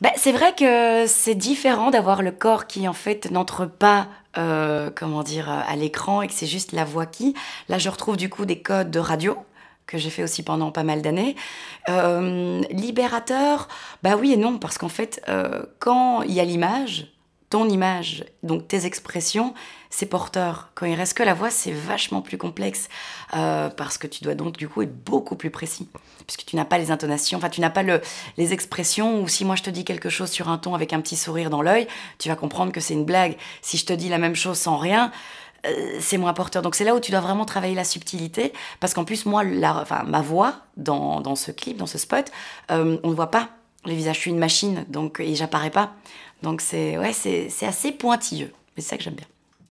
Bah, c'est vrai que c'est différent d'avoir le corps qui en fait n'entre pas euh, comment dire à l'écran et que c'est juste la voix qui. Là, je retrouve du coup des codes de radio que j'ai fait aussi pendant pas mal d'années. Euh, libérateur, bah oui et non parce qu'en fait, euh, quand il y a l'image, ton image, donc tes expressions, c'est porteur. Quand il reste que la voix, c'est vachement plus complexe euh, parce que tu dois donc du coup être beaucoup plus précis puisque tu n'as pas les intonations, enfin tu n'as pas les expressions ou si moi je te dis quelque chose sur un ton avec un petit sourire dans l'œil, tu vas comprendre que c'est une blague. Si je te dis la même chose sans rien, euh, c'est moins porteur. Donc c'est là où tu dois vraiment travailler la subtilité parce qu'en plus moi, enfin, ma voix dans, ce clip, dans ce spot, euh, on ne voit pas le visage, je suis une machine, donc, et j'apparais pas. Donc c'est ouais, c'est assez pointilleux, mais c'est ça que j'aime bien.